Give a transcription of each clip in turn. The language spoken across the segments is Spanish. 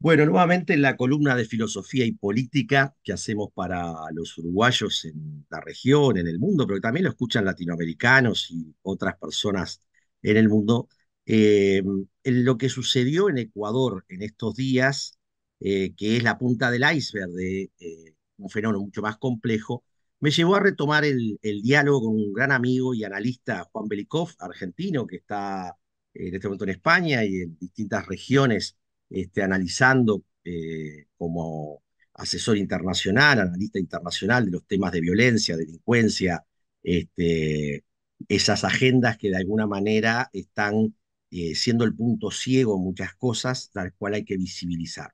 Bueno, nuevamente en la columna de filosofía y política que hacemos para los uruguayos en la región, en el mundo, pero también lo escuchan latinoamericanos y otras personas en el mundo, eh, en lo que sucedió en Ecuador en estos días, eh, que es la punta del iceberg de eh, un fenómeno mucho más complejo, me llevó a retomar el, diálogo con un gran amigo y analista, Juan Belikov, argentino, que está en este momento en España y en distintas regiones este, analizando eh, como asesor internacional, analista internacional de los temas de violencia, delincuencia, este, esas agendas que de alguna manera están eh, siendo el punto ciego en muchas cosas, las cual hay que visibilizar.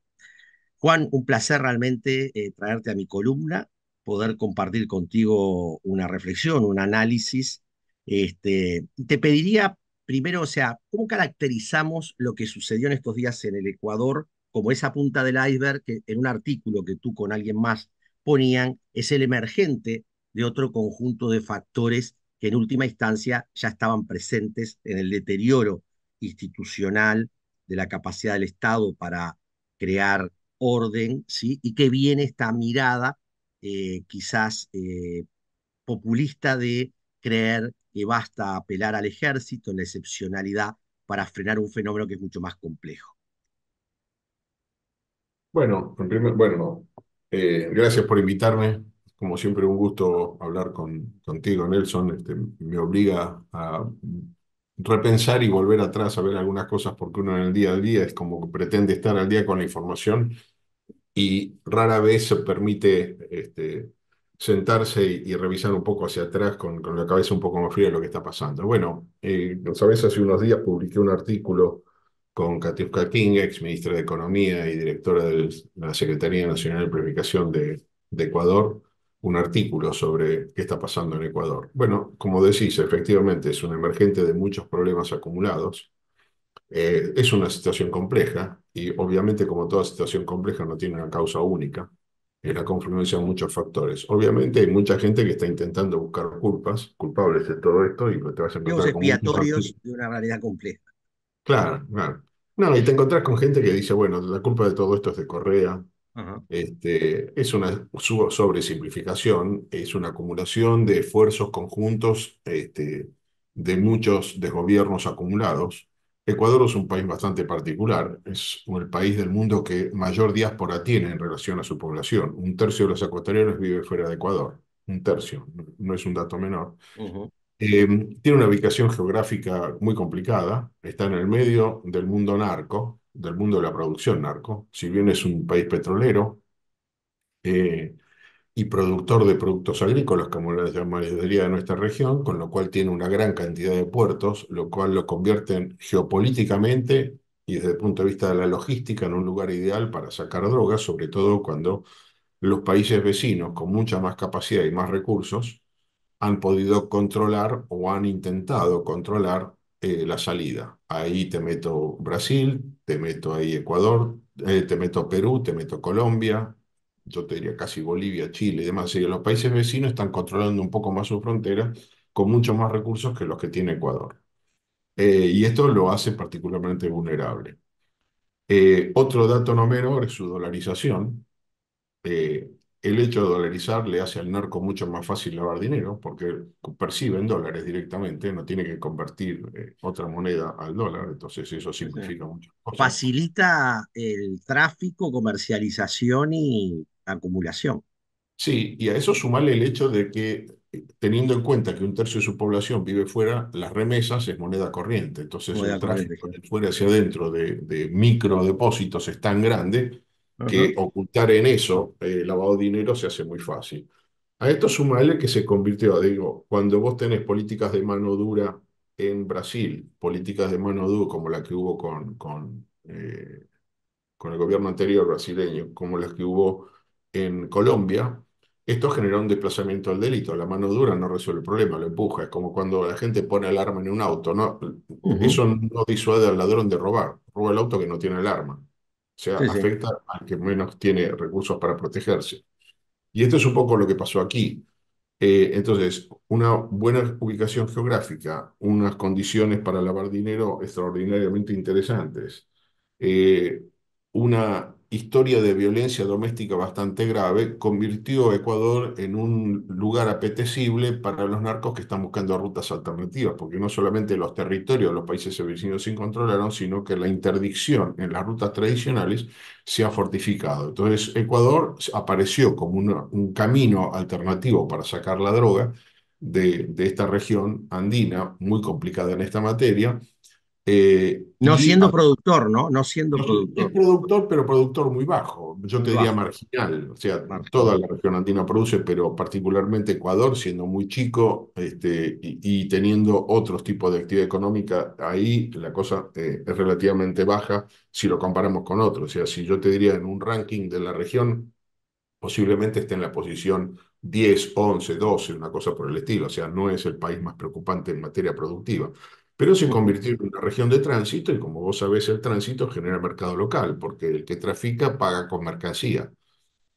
Juan, un placer realmente eh, traerte a mi columna, poder compartir contigo una reflexión, un análisis. Este, te pediría primero, o sea, ¿cómo caracterizamos lo que sucedió en estos días en el Ecuador como esa punta del iceberg que en un artículo que tú con alguien más ponían es el emergente de otro conjunto de factores que en última instancia ya estaban presentes en el deterioro institucional de la capacidad del Estado para crear orden, ¿sí? Y que viene esta mirada eh, quizás eh, populista de creer que basta apelar al ejército en la excepcionalidad para frenar un fenómeno que es mucho más complejo. Bueno, bueno, eh, gracias por invitarme. Como siempre, un gusto hablar contigo, Nelson. Este, me obliga a repensar y volver atrás a ver algunas cosas porque uno en el día a día es como que pretende estar al día con la información y rara vez se permite este, sentarse y, revisar un poco hacia atrás con, la cabeza un poco más fría lo que está pasando. Bueno, eh, sabes, hace unos días publiqué un artículo con Katiuska King, ex ministra de Economía y directora de la Secretaría Nacional de Planificación de, Ecuador, un artículo sobre qué está pasando en Ecuador. Bueno, como decís, efectivamente es un emergente de muchos problemas acumulados. Eh, es una situación compleja y obviamente como toda situación compleja no tiene una causa única la confluencia de muchos factores. Obviamente hay mucha gente que está intentando buscar culpas, culpables de todo esto, y te vas a encontrar con expiatorios de una realidad compleja. Claro, claro. No, y te encontrás con gente que dice, bueno, la culpa de todo esto es de Correa. Este, es una sobresimplificación, es una acumulación de esfuerzos conjuntos este, de muchos desgobiernos acumulados Ecuador es un país bastante particular, es el país del mundo que mayor diáspora tiene en relación a su población. Un tercio de los ecuatorianos vive fuera de Ecuador, un tercio, no es un dato menor. Eh, tiene una ubicación geográfica muy complicada, está en el medio del mundo narco, del mundo de la producción narco, si bien es un país petrolero, eh, y productor de productos agrícolas, como la llamaría de nuestra región, con lo cual tiene una gran cantidad de puertos, lo cual lo convierte geopolíticamente y desde el punto de vista de la logística en un lugar ideal para sacar drogas, sobre todo cuando los países vecinos con mucha más capacidad y más recursos han podido controlar o han intentado controlar eh, la salida. Ahí te meto Brasil, te meto ahí Ecuador, eh, te meto Perú, te meto Colombia, yo te diría casi Bolivia, Chile y demás, los países vecinos están controlando un poco más sus fronteras con muchos más recursos que los que tiene Ecuador. Eh, y esto lo hace particularmente vulnerable. Eh, otro dato no menor es su dolarización. Eh, el hecho de dolarizar le hace al narco mucho más fácil lavar dinero porque perciben dólares directamente, no tiene que convertir otra moneda al dólar, entonces eso simplifica mucho. Facilita el tráfico, comercialización y acumulación. Sí, y a eso sumarle el hecho de que, eh, teniendo en cuenta que un tercio de su población vive fuera, las remesas es moneda corriente. Entonces, el tráfico de fuera hacia adentro de, de microdepósitos es tan grande que ocultar en eso el eh, lavado de dinero se hace muy fácil. A esto sumarle que se convirtió, digo, cuando vos tenés políticas de mano dura en Brasil, políticas de mano dura como la que hubo con, con, eh, con el gobierno anterior brasileño, como las que hubo en Colombia, esto genera un desplazamiento al delito. La mano dura no resuelve el problema, lo empuja. Es como cuando la gente pone el arma en un auto. Eso no disuade al ladrón de robar. Roba el auto que no tiene el arma. O sea, afecta al que menos tiene recursos para protegerse. Y esto es un poco lo que pasó aquí. Eh, entonces, una buena ubicación geográfica, unas condiciones para lavar dinero extraordinariamente interesantes, eh, una historia de violencia doméstica bastante grave, convirtió a Ecuador en un lugar apetecible para los narcos que están buscando rutas alternativas, porque no solamente los territorios de los países vecinos se controlaron, sino que la interdicción en las rutas tradicionales se ha fortificado. Entonces, Ecuador apareció como un camino alternativo para sacar la droga de, de esta región andina, muy complicada en esta materia, eh, no siendo productor, ¿no? No siendo productor. Es productor, pero productor muy bajo. Yo te diría marginal. O sea, toda la región andina produce, pero particularmente Ecuador, siendo muy chico este, y, teniendo otros tipos de actividad económica, ahí la cosa eh, es relativamente baja si lo comparamos con otros. O sea, si yo te diría en un ranking de la región, posiblemente esté en la posición 10, 11, 12, una cosa por el estilo. O sea, no es el país más preocupante en materia productiva. Pero se convirtió en una región de tránsito y como vos sabés, el tránsito genera mercado local, porque el que trafica paga con mercancía.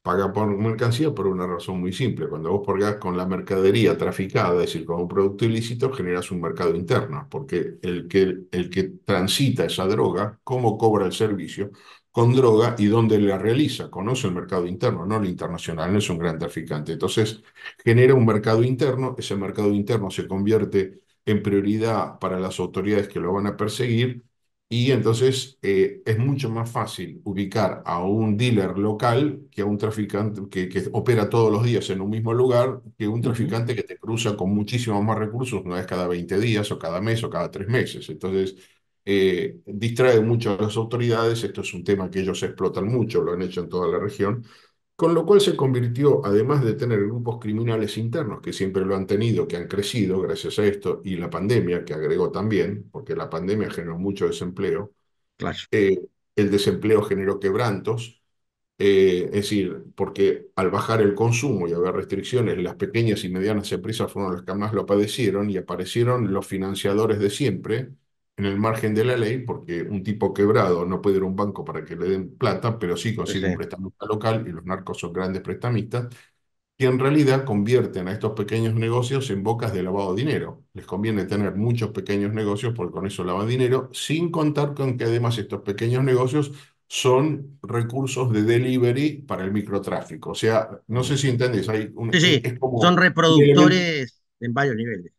Paga por mercancía por una razón muy simple. Cuando vos porgas con la mercadería traficada, es decir, con un producto ilícito, generas un mercado interno, porque el que, el que transita esa droga, cómo cobra el servicio, con droga y dónde la realiza. Conoce el mercado interno, no el internacional, no es un gran traficante. Entonces genera un mercado interno, ese mercado interno se convierte en prioridad para las autoridades que lo van a perseguir y entonces eh, es mucho más fácil ubicar a un dealer local que a un traficante que, opera todos los días en un mismo lugar que un traficante que te cruza con muchísimos más recursos una vez cada 20 días o cada mes o cada tres meses. Entonces, eh, distrae mucho a las autoridades, esto es un tema que ellos explotan mucho, lo han hecho en toda la región, con lo cual se convirtió, además de tener grupos criminales internos, que siempre lo han tenido, que han crecido gracias a esto, y la pandemia, que agregó también, porque la pandemia generó mucho desempleo, eh, el desempleo generó quebrantos, eh, es decir, porque al bajar el consumo y haber restricciones, las pequeñas y medianas empresas fueron las que más lo padecieron y aparecieron los financiadores de siempre, en el margen de la ley, porque un tipo quebrado no puede ir a un banco para que le den plata, pero sí consigue un prestamista local, y los narcos son grandes prestamistas, que en realidad convierten a estos pequeños negocios en bocas de lavado de dinero. Les conviene tener muchos pequeños negocios porque con eso lavan dinero, sin contar con que además estos pequeños negocios son recursos de delivery para el microtráfico. O sea, no sé si entendés, hay un, sí, son reproductores en varios niveles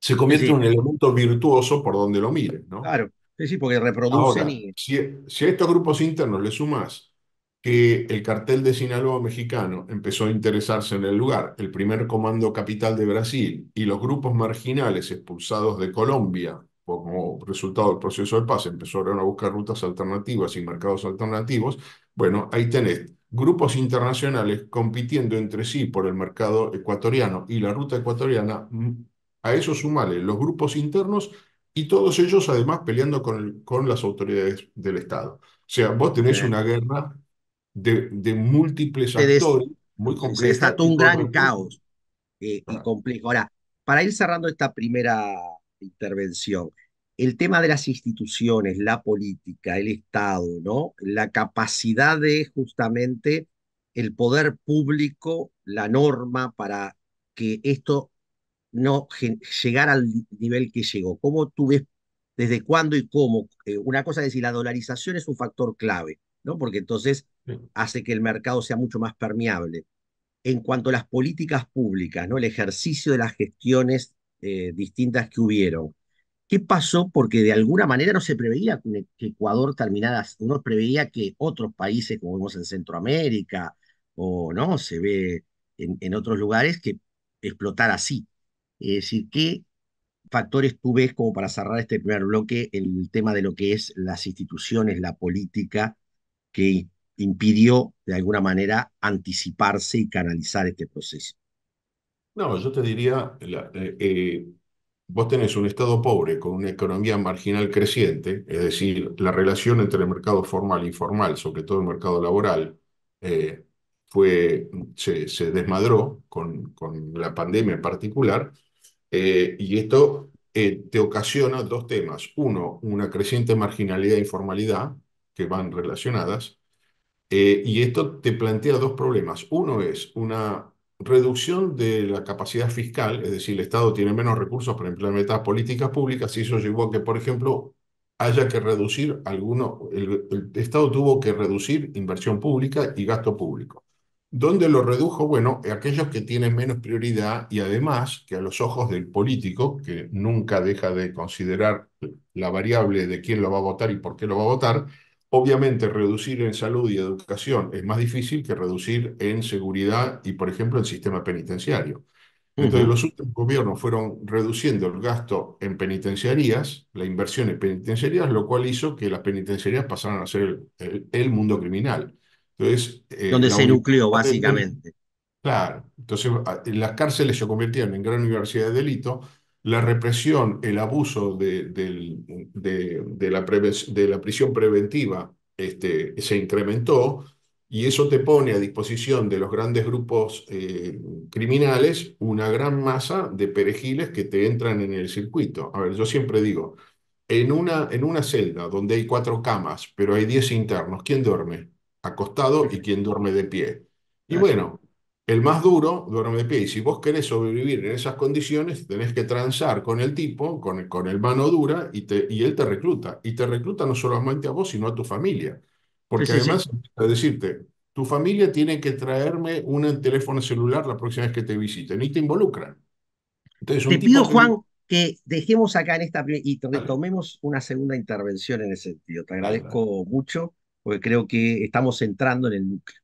se convierte en un elemento virtuoso por donde lo miren, ¿no? Claro, sí, porque reproducen y... Si, si a estos grupos internos le sumas que el cartel de Sinaloa mexicano empezó a interesarse en el lugar, el primer comando capital de Brasil y los grupos marginales expulsados de Colombia como resultado del proceso de paz empezaron a buscar rutas alternativas y mercados alternativos, bueno, ahí tenés grupos internacionales compitiendo entre sí por el mercado ecuatoriano y la ruta ecuatoriana mm, a eso súmale los grupos internos y todos ellos además peleando con, con las autoridades del Estado. O sea, vos tenés una guerra de, múltiples actores muy compleja. Se desató un gran caos eh, y complejo. Ahora, para ir cerrando esta primera intervención, el tema de las instituciones, la política, el Estado, ¿no? La capacidad de justamente el poder público, la norma para que esto no llegar al nivel que llegó? ¿Cómo tú ves desde cuándo y cómo? Eh, una cosa es decir, la dolarización es un factor clave, ¿no? Porque entonces hace que el mercado sea mucho más permeable. En cuanto a las políticas públicas, ¿no? El ejercicio de las gestiones eh, distintas que hubieron. ¿Qué pasó? Porque de alguna manera no se preveía e-, que Ecuador terminara, uno preveía que otros países, como vemos en Centroamérica, o no, se ve en, en otros lugares, que explotara así. Eh, es decir, ¿qué factores tú ves como para cerrar este primer bloque el tema de lo que es las instituciones, la política, que impidió de alguna manera anticiparse y canalizar este proceso? No, yo te diría, eh, eh, vos tenés un Estado pobre con una economía marginal creciente, es decir, la relación entre el mercado formal e informal, sobre todo el mercado laboral, fue, se, desmadró con la pandemia en particular, eh, y esto eh, te ocasiona dos temas. Uno, una creciente marginalidad e informalidad, que van relacionadas, eh, y esto te plantea dos problemas. Uno es una reducción de la capacidad fiscal, es decir, el Estado tiene menos recursos para implementar políticas públicas, y eso llevó a que, por ejemplo, haya que reducir alguno, el Estado tuvo que reducir inversión pública y gasto público. ¿Dónde lo redujo? Bueno, aquellos que tienen menos prioridad y además que a los ojos del político, que nunca deja de considerar la variable de quién lo va a votar y por qué lo va a votar, obviamente reducir en salud y educación es más difícil que reducir en seguridad y, por ejemplo, en sistema penitenciario. Entonces, los últimos gobiernos fueron reduciendo el gasto en penitenciarías, la inversión en penitenciarías, lo cual hizo que las penitenciarías pasaran a ser el mundo criminal. Eh, donde se nucleó, básicamente. Claro, entonces las cárceles se convirtieron en gran universidad de delito, la represión, el abuso de, de, la, prisión preventiva este, se incrementó y eso te pone a disposición de los grandes grupos eh, criminales una gran masa de perejiles que te entran en el circuito. A ver, yo siempre digo, en una, en una celda donde hay cuatro camas, pero hay diez internos, ¿quién duerme? acostado y quien duerme de pie. Y bueno, el más duro duerme de pie. Y si vos querés sobrevivir en esas condiciones, tenés que transar con el tipo, con el, con mano dura, y, te, y él te recluta. Y te recluta no solamente a vos, sino a tu familia. Porque además, sí, decirte, tu familia tiene que traerme un teléfono celular la próxima vez que te visiten y te involucran. te pido, Juan, que dejemos acá en esta y tomemos una segunda intervención en ese sentido. Te agradezco mucho porque creo que estamos entrando en el núcleo.